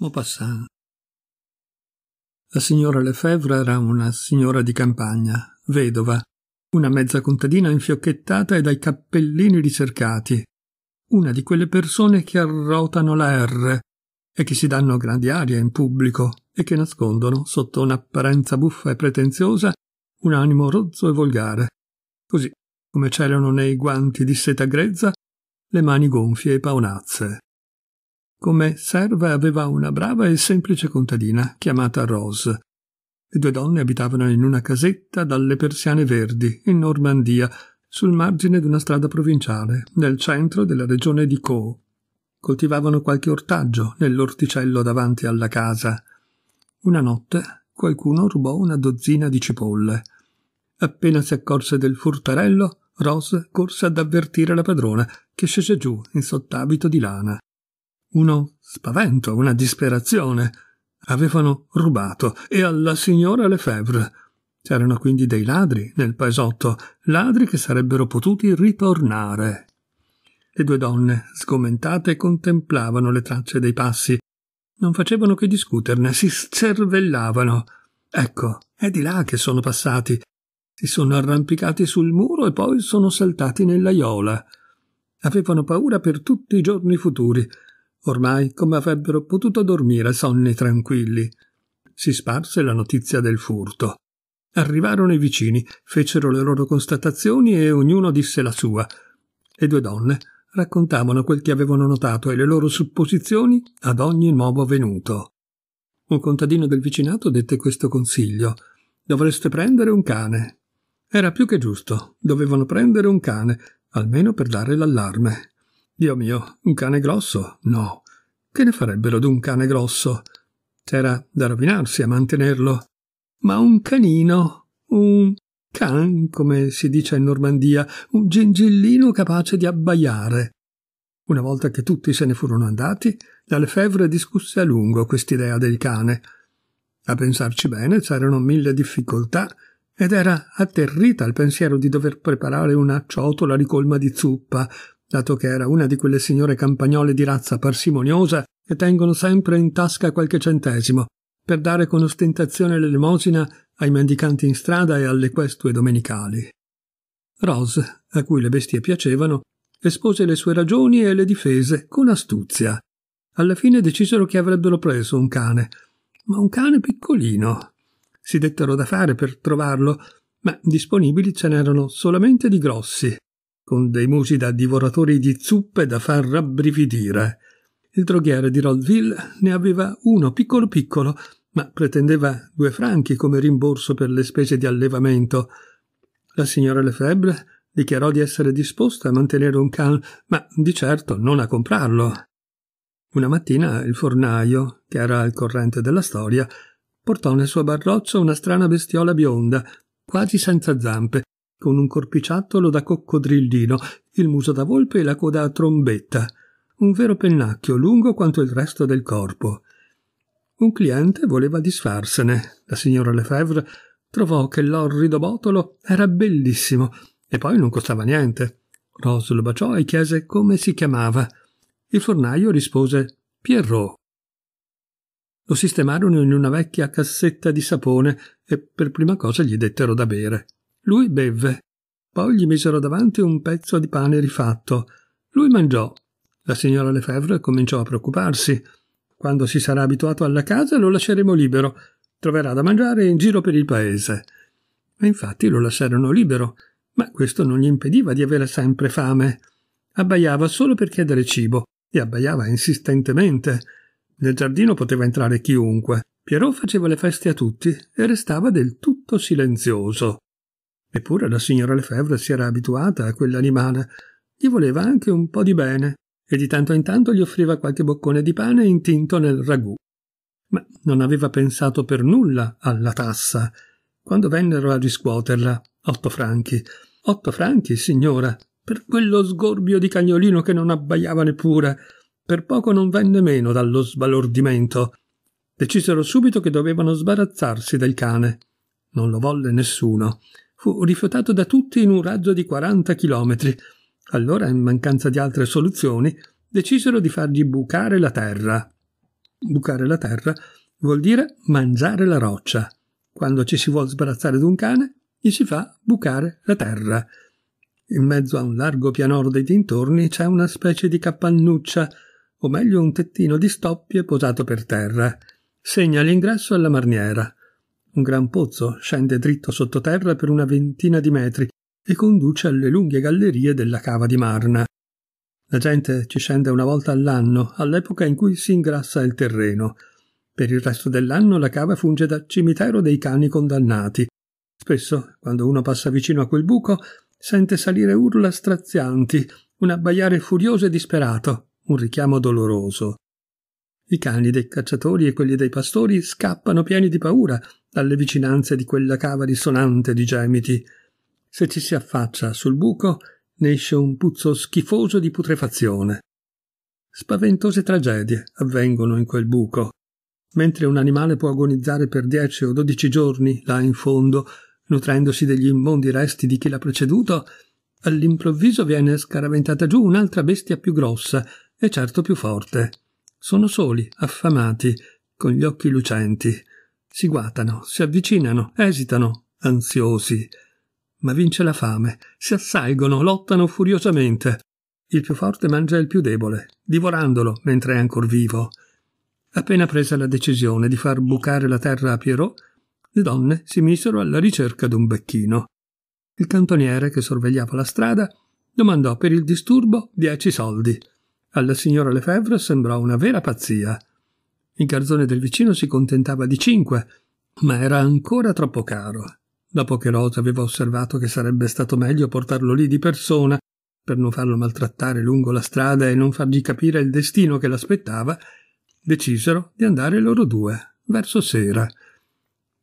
Maupassant. La signora Lefebvre era una signora di campagna, vedova, una mezza contadina infiocchettata e dai cappellini ricercati, una di quelle persone che arrotano la R e che si danno grandi arie in pubblico e che nascondono, sotto un'apparenza buffa e pretenziosa, un animo rozzo e volgare, così come c'erano nei guanti di seta grezza le mani gonfie e paonazze. Come serva aveva una brava e semplice contadina, chiamata Rose. Le due donne abitavano in una casetta dalle persiane verdi, in Normandia, sul margine di una strada provinciale, nel centro della regione di Co. Coltivavano qualche ortaggio nell'orticello davanti alla casa. Una notte qualcuno rubò una dozzina di cipolle. Appena si accorse del furtarello, Rose corse ad avvertire la padrona, che scese giù in sott'abito di lana uno spavento, una disperazione. Avevano rubato e alla signora Lefebvre. C'erano quindi dei ladri nel paesotto, ladri che sarebbero potuti ritornare. Le due donne, sgomentate, contemplavano le tracce dei passi. Non facevano che discuterne, si scervellavano. Ecco, è di là che sono passati. Si sono arrampicati sul muro e poi sono saltati nell'aiola. Avevano paura per tutti i giorni futuri, Ormai come avrebbero potuto dormire sonni tranquilli. Si sparse la notizia del furto. Arrivarono i vicini, fecero le loro constatazioni e ognuno disse la sua. Le due donne raccontavano quel che avevano notato e le loro supposizioni ad ogni nuovo venuto. Un contadino del vicinato dette questo consiglio. Dovreste prendere un cane. Era più che giusto. Dovevano prendere un cane, almeno per dare l'allarme. Dio mio, un cane grosso? No. Che ne farebbero d'un cane grosso? C'era da rovinarsi a mantenerlo. Ma un canino, un can, come si dice in Normandia, un gingillino capace di abbaiare. Una volta che tutti se ne furono andati, la Lefebvre discusse a lungo quest'idea del cane. A pensarci bene c'erano mille difficoltà ed era atterrita al pensiero di dover preparare una ciotola ricolma di zuppa, dato che era una di quelle signore campagnole di razza parsimoniosa che tengono sempre in tasca qualche centesimo, per dare con ostentazione l'elemosina ai mendicanti in strada e alle questue domenicali. Rose, a cui le bestie piacevano, espose le sue ragioni e le difese con astuzia. Alla fine decisero che avrebbero preso un cane, ma un cane piccolino. Si dettero da fare per trovarlo, ma disponibili ce n'erano solamente di grossi, con dei musi da divoratori di zuppe da far rabbrividire. Il droghiere di Rollville ne aveva uno piccolo piccolo, ma pretendeva due franchi come rimborso per le spese di allevamento. La signora Lefebvre dichiarò di essere disposta a mantenere un can, ma di certo non a comprarlo. Una mattina il fornaio, che era al corrente della storia, portò nel suo barroccio una strana bestiola bionda, quasi senza zampe, con un corpiciattolo da coccodrillino, il muso da volpe e la coda a trombetta, un vero pennacchio lungo quanto il resto del corpo. Un cliente voleva disfarsene. La signora Lefebvre trovò che l'orrido botolo era bellissimo e poi non costava niente. Rose lo baciò e chiese come si chiamava. Il fornaio rispose Pierrot. Lo sistemarono in una vecchia cassetta di sapone e per prima cosa gli dettero da bere. Lui bevve. Poi gli misero davanti un pezzo di pane rifatto. Lui mangiò. La signora Lefebvre cominciò a preoccuparsi. Quando si sarà abituato alla casa lo lasceremo libero. Troverà da mangiare in giro per il paese. E infatti lo lasciarono libero, ma questo non gli impediva di avere sempre fame. Abbaiava solo per chiedere cibo e abbaiava insistentemente. Nel giardino poteva entrare chiunque. Pierrot faceva le feste a tutti e restava del tutto silenzioso. Eppure la signora Lefebvre si era abituata a quell'animale, gli voleva anche un po' di bene e di tanto in tanto gli offriva qualche boccone di pane intinto nel ragù. Ma non aveva pensato per nulla alla tassa quando vennero a riscuoterla, otto franchi. Otto franchi, signora, per quello sgorbio di cagnolino che non abbaiava neppure. Per poco non venne meno dallo sbalordimento. Decisero subito che dovevano sbarazzarsi del cane. Non lo volle nessuno fu rifiutato da tutti in un raggio di 40 chilometri. Allora, in mancanza di altre soluzioni, decisero di fargli bucare la terra. Bucare la terra vuol dire mangiare la roccia. Quando ci si vuol sbarazzare d'un cane, gli si fa bucare la terra. In mezzo a un largo pianoro dei dintorni c'è una specie di capannuccia, o meglio un tettino di stoppie posato per terra. Segna l'ingresso alla marniera. Un gran pozzo scende dritto sottoterra per una ventina di metri e conduce alle lunghe gallerie della cava di Marna. La gente ci scende una volta all'anno, all'epoca in cui si ingrassa il terreno. Per il resto dell'anno la cava funge da cimitero dei cani condannati. Spesso, quando uno passa vicino a quel buco, sente salire urla strazianti, un abbaiare furioso e disperato, un richiamo doloroso. I cani dei cacciatori e quelli dei pastori scappano pieni di paura dalle vicinanze di quella cava risonante di gemiti. Se ci si affaccia sul buco, ne esce un puzzo schifoso di putrefazione. Spaventose tragedie avvengono in quel buco. Mentre un animale può agonizzare per dieci o dodici giorni là in fondo, nutrendosi degli immondi resti di chi l'ha preceduto, all'improvviso viene scaraventata giù un'altra bestia più grossa e certo più forte. Sono soli, affamati, con gli occhi lucenti. Si guatano, si avvicinano, esitano, ansiosi. Ma vince la fame, si assalgono, lottano furiosamente. Il più forte mangia il più debole, divorandolo mentre è ancor vivo. Appena presa la decisione di far bucare la terra a Pierrot, le donne si misero alla ricerca d'un becchino. Il cantoniere che sorvegliava la strada domandò per il disturbo dieci soldi. Alla signora Lefebvre sembrò una vera pazzia. Il garzone del vicino si contentava di cinque, ma era ancora troppo caro. Dopo che Rosa aveva osservato che sarebbe stato meglio portarlo lì di persona, per non farlo maltrattare lungo la strada e non fargli capire il destino che l'aspettava, decisero di andare loro due, verso sera.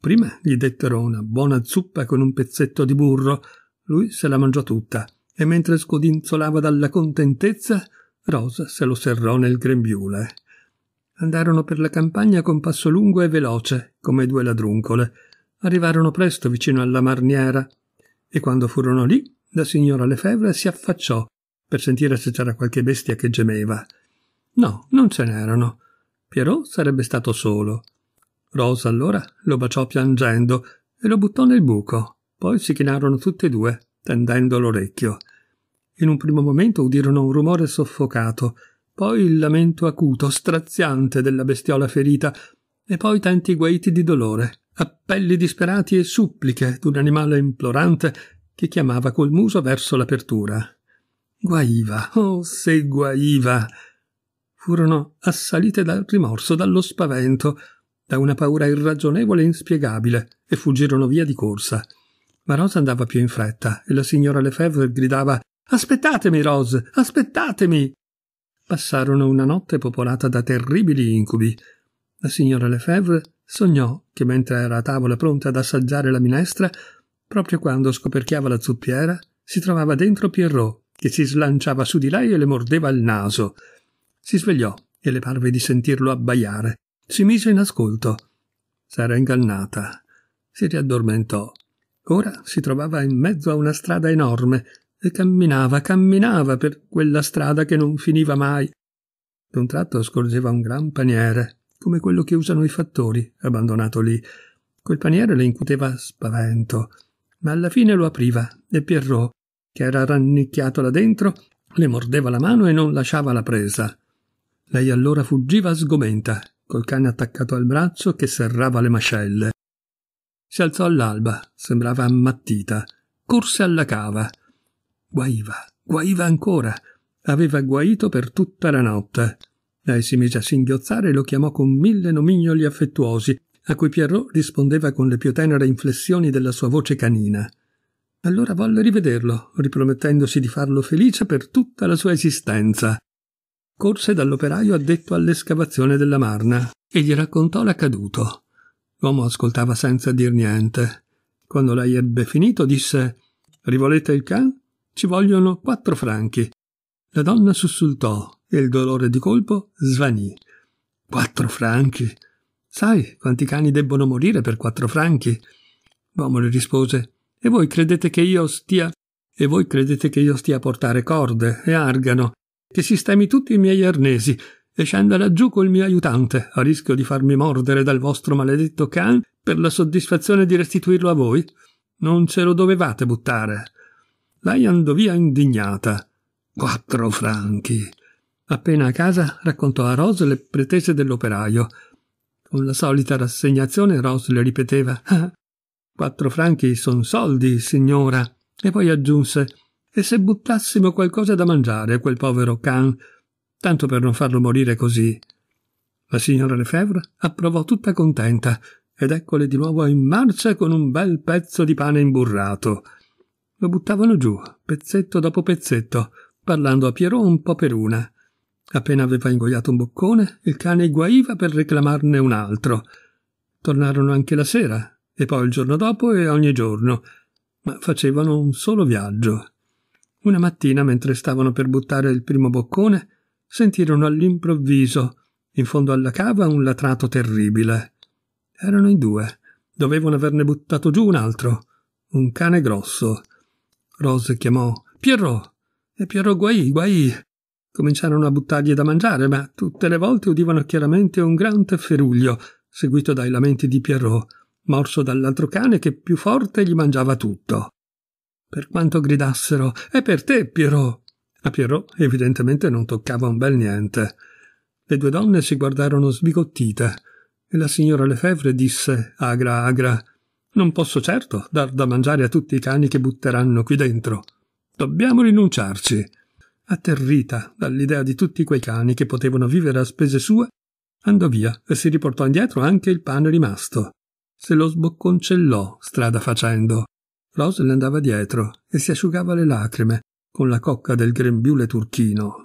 Prima gli dettero una buona zuppa con un pezzetto di burro, lui se la mangiò tutta, e mentre scodinzolava dalla contentezza Rosa se lo serrò nel grembiule. Andarono per la campagna con passo lungo e veloce, come due ladruncole. Arrivarono presto vicino alla marniera e quando furono lì, la signora Lefebvre si affacciò per sentire se c'era qualche bestia che gemeva. No, non ce n'erano. Pierrot sarebbe stato solo. Rosa allora lo baciò piangendo e lo buttò nel buco. Poi si chinarono tutte e due, tendendo l'orecchio. In un primo momento udirono un rumore soffocato, poi il lamento acuto, straziante della bestiola ferita, e poi tanti guaiti di dolore, appelli disperati e suppliche d'un animale implorante che chiamava col muso verso l'apertura. Guaiva, oh se guaiva! Furono assalite dal rimorso, dallo spavento, da una paura irragionevole e inspiegabile, e fuggirono via di corsa. Ma Rosa andava più in fretta, e la signora Lefebvre gridava Aspettatemi, Rose, aspettatemi. Passarono una notte popolata da terribili incubi. La signora Lefebvre sognò che mentre era a tavola pronta ad assaggiare la minestra, proprio quando scoperchiava la zuppiera, si trovava dentro Pierrot, che si slanciava su di lei e le mordeva il naso. Si svegliò e le parve di sentirlo abbaiare. Si mise in ascolto. S'era ingannata. Si riaddormentò. Ora si trovava in mezzo a una strada enorme, e camminava, camminava per quella strada che non finiva mai. D'un tratto scorgeva un gran paniere, come quello che usano i fattori, abbandonato lì. Quel paniere le incuteva spavento, ma alla fine lo apriva e Pierrot, che era rannicchiato là dentro, le mordeva la mano e non lasciava la presa. Lei allora fuggiva sgomenta, col cane attaccato al braccio che serrava le mascelle. Si alzò all'alba, sembrava ammattita, corse alla cava, Guaiva, guaiva ancora. Aveva guaito per tutta la notte. Lei si mise a singhiozzare e lo chiamò con mille nomignoli affettuosi, a cui Pierrot rispondeva con le più tenere inflessioni della sua voce canina. Allora volle rivederlo, ripromettendosi di farlo felice per tutta la sua esistenza. Corse dall'operaio addetto all'escavazione della Marna e gli raccontò l'accaduto. L'uomo ascoltava senza dir niente. Quando lei ebbe finito, disse: Rivolete il can? Ci vogliono quattro franchi. La donna sussultò e il dolore di colpo svanì. Quattro franchi. Sai quanti cani debbono morire per quattro franchi? L'uomo le rispose E voi credete che io stia. E voi credete che io stia a portare corde e argano, che sistemi tutti i miei arnesi, e scenda laggiù col mio aiutante, a rischio di farmi mordere dal vostro maledetto can per la soddisfazione di restituirlo a voi? Non ce lo dovevate buttare. Lei andò via indignata. Quattro franchi. Appena a casa raccontò a Rose le pretese dell'operaio. Con la solita rassegnazione Rose le ripeteva ah, Quattro franchi son soldi, signora. E poi aggiunse E se buttassimo qualcosa da mangiare a quel povero can, tanto per non farlo morire così. La signora Lefebvre approvò tutta contenta ed eccole di nuovo in marcia con un bel pezzo di pane imburrato lo buttavano giù, pezzetto dopo pezzetto, parlando a Pierrot un po' per una. Appena aveva ingoiato un boccone, il cane guaiva per reclamarne un altro. Tornarono anche la sera, e poi il giorno dopo e ogni giorno, ma facevano un solo viaggio. Una mattina, mentre stavano per buttare il primo boccone, sentirono all'improvviso, in fondo alla cava, un latrato terribile. Erano in due. Dovevano averne buttato giù un altro, un cane grosso. Rose chiamò Pierrot e Pierrot guai, guai. Cominciarono a buttargli da mangiare, ma tutte le volte udivano chiaramente un gran tefferuglio, seguito dai lamenti di Pierrot, morso dall'altro cane che più forte gli mangiava tutto. Per quanto gridassero «È per te, Pierrot!» A Pierrot evidentemente non toccava un bel niente. Le due donne si guardarono sbigottite e la signora Lefebvre disse agra agra non posso certo dar da mangiare a tutti i cani che butteranno qui dentro. Dobbiamo rinunciarci. Atterrita dall'idea di tutti quei cani che potevano vivere a spese sue, andò via e si riportò indietro anche il pane rimasto. Se lo sbocconcellò strada facendo. Rose le andava dietro e si asciugava le lacrime con la cocca del grembiule turchino